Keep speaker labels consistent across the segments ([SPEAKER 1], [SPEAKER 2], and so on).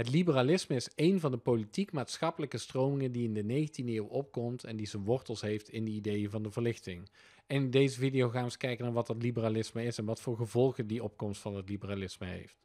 [SPEAKER 1] Het liberalisme is een van de politiek-maatschappelijke stromingen die in de 19e eeuw opkomt en die zijn wortels heeft in de ideeën van de verlichting. En in deze video gaan we eens kijken naar wat dat liberalisme is en wat voor gevolgen die opkomst van het liberalisme heeft.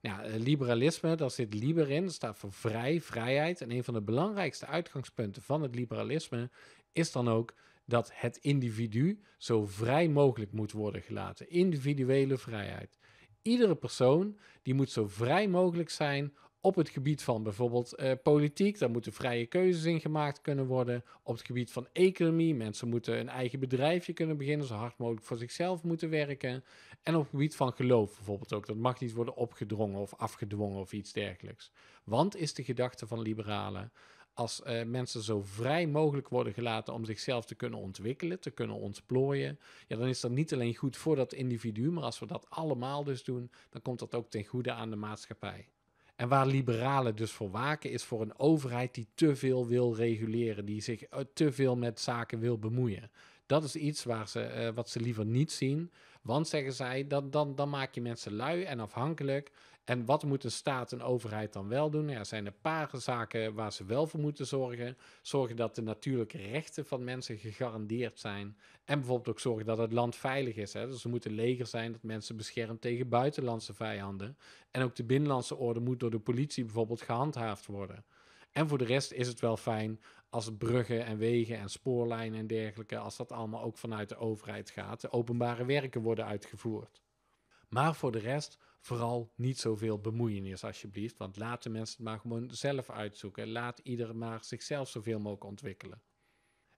[SPEAKER 1] Nou, eh, liberalisme, daar zit liber in, staat voor vrij, vrijheid. En een van de belangrijkste uitgangspunten van het liberalisme is dan ook dat het individu zo vrij mogelijk moet worden gelaten. Individuele vrijheid. Iedere persoon die moet zo vrij mogelijk zijn op het gebied van bijvoorbeeld eh, politiek, daar moeten vrije keuzes in gemaakt kunnen worden. Op het gebied van economie, mensen moeten een eigen bedrijfje kunnen beginnen, zo hard mogelijk voor zichzelf moeten werken. En op het gebied van geloof bijvoorbeeld ook, dat mag niet worden opgedrongen of afgedwongen of iets dergelijks. Want is de gedachte van liberalen, als eh, mensen zo vrij mogelijk worden gelaten om zichzelf te kunnen ontwikkelen, te kunnen ontplooien, ja, dan is dat niet alleen goed voor dat individu, maar als we dat allemaal dus doen, dan komt dat ook ten goede aan de maatschappij. En waar liberalen dus voor waken, is voor een overheid die te veel wil reguleren, die zich eh, te veel met zaken wil bemoeien. Dat is iets waar ze, eh, wat ze liever niet zien. Want zeggen zij, dat, dan, dan maak je mensen lui en afhankelijk. En wat moet een staat en overheid dan wel doen? Er zijn een paar zaken waar ze wel voor moeten zorgen. Zorgen dat de natuurlijke rechten van mensen gegarandeerd zijn. En bijvoorbeeld ook zorgen dat het land veilig is. Hè? Dus er moet een leger zijn dat mensen beschermt tegen buitenlandse vijanden. En ook de binnenlandse orde moet door de politie bijvoorbeeld gehandhaafd worden. En voor de rest is het wel fijn als bruggen en wegen en spoorlijnen en dergelijke, als dat allemaal ook vanuit de overheid gaat, de openbare werken worden uitgevoerd. Maar voor de rest vooral niet zoveel bemoeienis alsjeblieft. Want laat de mensen het maar gewoon zelf uitzoeken. Laat ieder maar zichzelf zoveel mogelijk ontwikkelen.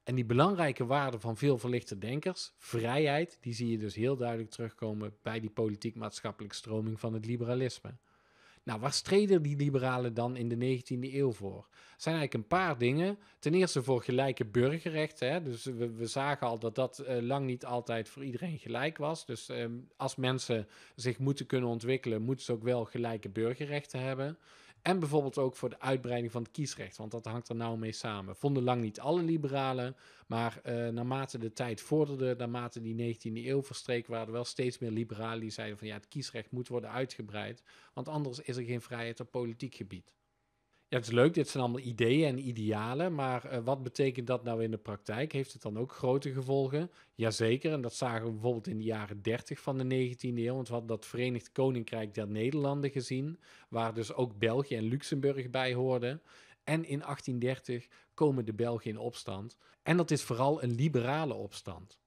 [SPEAKER 1] En die belangrijke waarden van veel verlichte denkers, vrijheid, die zie je dus heel duidelijk terugkomen bij die politiek-maatschappelijke stroming van het liberalisme. Nou, waar streden die liberalen dan in de 19e eeuw voor? Er zijn eigenlijk een paar dingen. Ten eerste voor gelijke burgerrechten. Hè? Dus we, we, zagen al dat dat eh, lang niet altijd voor iedereen gelijk was. Dus ehm, als mensen zich moeten kunnen ontwikkelen, moeten ze ook wel gelijke burgerrechten hebben. En bijvoorbeeld ook voor de uitbreiding van het kiesrecht, want dat hangt er nou mee samen. Vonden lang niet alle liberalen, maar uh, naarmate de tijd vorderde, naarmate die 19e eeuw verstreek, waren er wel steeds meer liberalen die zeiden van ja, het kiesrecht moet worden uitgebreid want anders is er geen vrijheid op politiek gebied. Ja, het is leuk, dit zijn allemaal ideeën en idealen, maar eh, wat betekent dat nou in de praktijk? Heeft het dan ook grote gevolgen? Jazeker, en dat zagen we bijvoorbeeld in de jaren 30 van de 19e eeuw, want we hadden dat Verenigd Koninkrijk der Nederlanden gezien, waar dus ook België en Luxemburg bij hoorden. En in 1830 komen de Belgen in opstand. En dat is vooral een liberale opstand.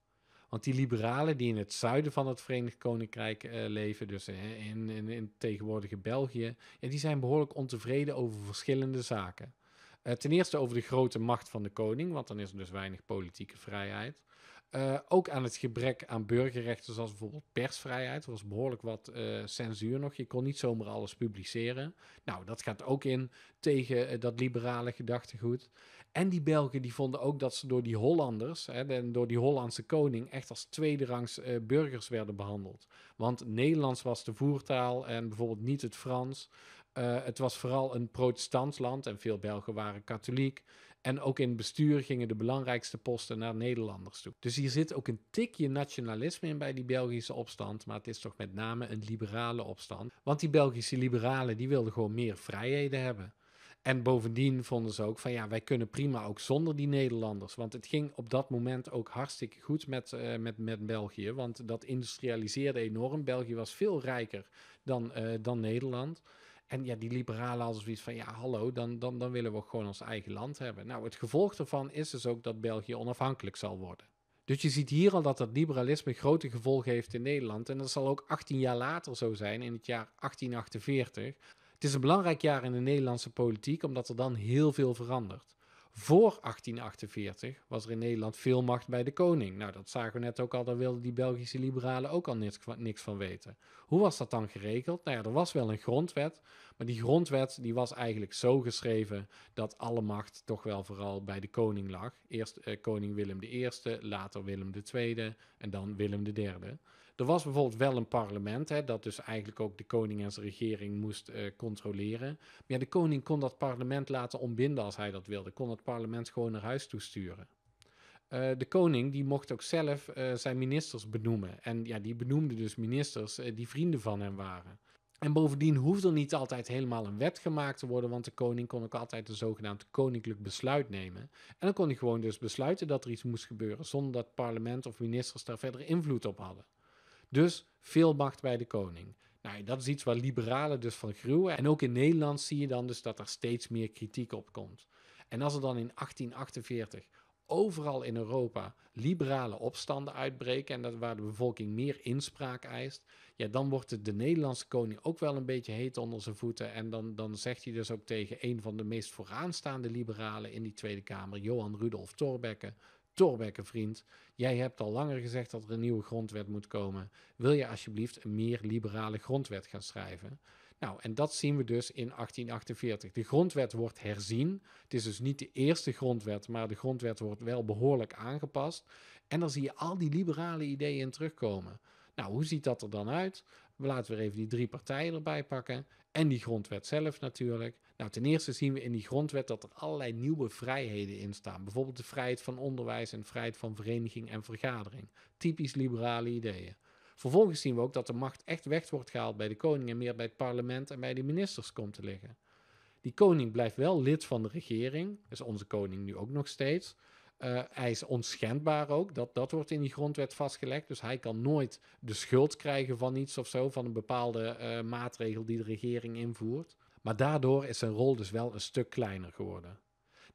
[SPEAKER 1] Want die liberalen die in het zuiden van het Verenigd Koninkrijk eh, leven, dus in, in, in tegenwoordige België, en die zijn behoorlijk ontevreden over verschillende zaken. Eh, ten eerste over de grote macht van de koning, want dan is er dus weinig politieke vrijheid. Eh, ook aan het gebrek aan burgerrechten, zoals bijvoorbeeld persvrijheid. Er was behoorlijk wat eh, censuur nog. Je kon niet zomaar alles publiceren. Nou, dat gaat ook in tegen eh, dat liberale gedachtegoed. En die Belgen die vonden ook dat ze door die Hollanders hè, en door die Hollandse koning echt als tweederangs burgers werden behandeld. Want Nederlands was de voertaal en bijvoorbeeld niet het Frans. Eh, het was vooral een protestants land en veel Belgen waren katholiek. En ook in het bestuur gingen de belangrijkste posten naar Nederlanders toe. Dus hier zit ook een tikje nationalisme in bij die Belgische opstand. Maar het is toch met name een liberale opstand. Want die Belgische liberalen die wilden gewoon meer vrijheden hebben. En bovendien vonden ze ook van ja, wij kunnen prima ook zonder die Nederlanders. Want het ging op dat moment ook hartstikke goed met, eh, met, met België. Want dat industrialiseerde enorm. België was veel rijker dan, eh, dan Nederland. En ja, die liberalen hadden zoiets van, ja, hallo, dan, dan, dan willen we gewoon ons eigen land hebben. Nou, het gevolg daarvan is dus ook dat België onafhankelijk zal worden. Dus je ziet hier al dat dat liberalisme grote gevolgen heeft in Nederland. En dat zal ook 18 jaar later zo zijn, in het jaar 1848. Het is een belangrijk jaar in de Nederlandse politiek, omdat er dan heel veel verandert. Voor 1848 was er in Nederland veel macht bij de koning. Nou, dat zagen we net ook al, daar wilden die Belgische liberalen ook al niks, niks van weten. Hoe was dat dan geregeld? Nou ja, er was wel een grondwet, maar die grondwet die was eigenlijk zo geschreven dat alle macht toch wel vooral bij de koning lag. Eerst eh, koning Willem I, later Willem II en dan Willem III. Er was bijvoorbeeld wel een parlement, hè, dat dus eigenlijk ook de koning en zijn regering moest eh, controleren. Maar ja, de koning kon dat parlement laten ontbinden als hij dat wilde, kon het parlement gewoon naar huis toesturen. Uh, de koning die mocht ook zelf eh, zijn ministers benoemen. En ja, die benoemde dus ministers die vrienden van hem waren. En bovendien hoefde er niet altijd helemaal een wet gemaakt te worden, want de koning kon ook altijd een zogenaamd koninklijk besluit nemen. En dan kon hij gewoon dus besluiten dat er iets moest gebeuren, zonder dat parlement of ministers daar verder invloed op hadden. Dus veel macht bij de koning. Nou, dat is iets waar liberalen dus van gruwen. En ook in Nederland zie je dan dus dat er steeds meer kritiek op komt. En als er dan in 1848 overal in Europa liberale opstanden uitbreken en dat waar de bevolking meer inspraak eist, ja, dan wordt de, de Nederlandse koning ook wel een beetje heet onder zijn voeten. En dan, dan zegt hij dus ook tegen een van de meest vooraanstaande liberalen in die Tweede Kamer, Johan Rudolf Thorbecke, Torbekke, vriend. Jij hebt al langer gezegd dat er een nieuwe grondwet moet komen. Wil je alsjeblieft een meer liberale grondwet gaan schrijven? Nou, en dat zien we dus in 1848. De grondwet wordt herzien. Het is dus niet de eerste grondwet, maar de grondwet wordt wel behoorlijk aangepast. En dan zie je al die liberale ideeën terugkomen. Nou, hoe ziet dat er dan uit? Laten we even die drie partijen erbij pakken. En die grondwet zelf natuurlijk. Nou, ten eerste zien we in die grondwet dat er allerlei nieuwe vrijheden in staan. Bijvoorbeeld de vrijheid van onderwijs en de vrijheid van vereniging en vergadering. Typisch liberale ideeën. Vervolgens zien we ook dat de macht echt weg wordt gehaald bij de koning en meer bij het parlement en bij de ministers komt te liggen. Die koning blijft wel lid van de regering, is onze koning nu ook nog steeds. Uh, hij is onschendbaar ook. Dat, dat wordt in die grondwet vastgelegd. Dus hij kan nooit de schuld krijgen van iets of zo, van een bepaalde eh, maatregel die de regering invoert. Maar daardoor is zijn rol dus wel een stuk kleiner geworden.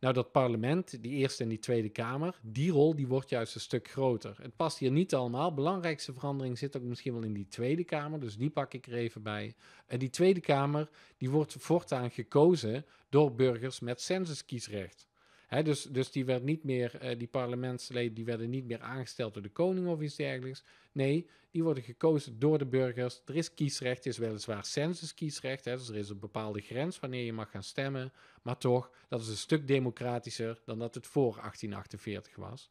[SPEAKER 1] Nou, dat parlement, die Eerste en die Tweede Kamer, die rol die wordt juist een stuk groter. Het past hier niet allemaal. Belangrijkste verandering zit ook misschien wel in die Tweede Kamer, dus die pak ik er even bij. En die Tweede Kamer, die wordt voortaan gekozen door burgers met censuskiesrecht dus, dus die, werd niet meer, eh, die parlementsleden die werden niet meer aangesteld door de koning of iets dergelijks. Nee, die worden gekozen door de burgers. Er is kiesrecht, is weliswaar censuskiesrecht. Hè, dus er is een bepaalde grens wanneer je mag gaan stemmen. Maar toch, dat is een stuk democratischer dan dat het voor 1848 was.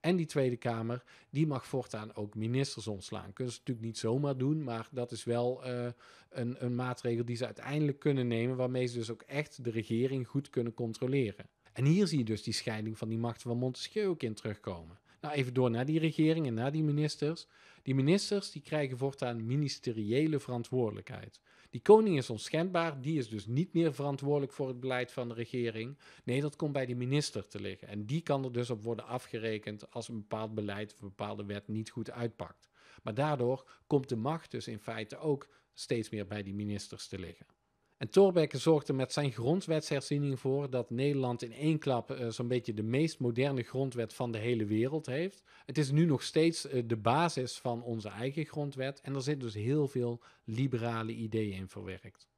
[SPEAKER 1] En die Tweede Kamer, die mag voortaan ook ministers ontslaan. Kunnen ze natuurlijk niet zomaar doen, maar dat is wel eh, een, een maatregel die ze uiteindelijk kunnen nemen, waarmee ze dus ook echt de regering goed kunnen controleren. En hier zie je dus die scheiding van die macht van Montesquieu ook in terugkomen. Nou, even door naar die regering en naar die ministers. Die ministers die krijgen voortaan ministeriële verantwoordelijkheid. Die koning is onschendbaar, die is dus niet meer verantwoordelijk voor het beleid van de regering. Nee, dat komt bij de minister te liggen. En die kan er dus op worden afgerekend als een bepaald beleid of een bepaalde wet niet goed uitpakt. Maar daardoor komt de macht dus in feite ook steeds meer bij die ministers te liggen. En Thorbecke zorgde met zijn grondwetsherziening voor dat Nederland in één klap eh, zo'n beetje de meest moderne grondwet van de hele wereld heeft. Het is nu nog steeds eh, de basis van onze eigen grondwet en er zitten dus heel veel liberale ideeën in verwerkt.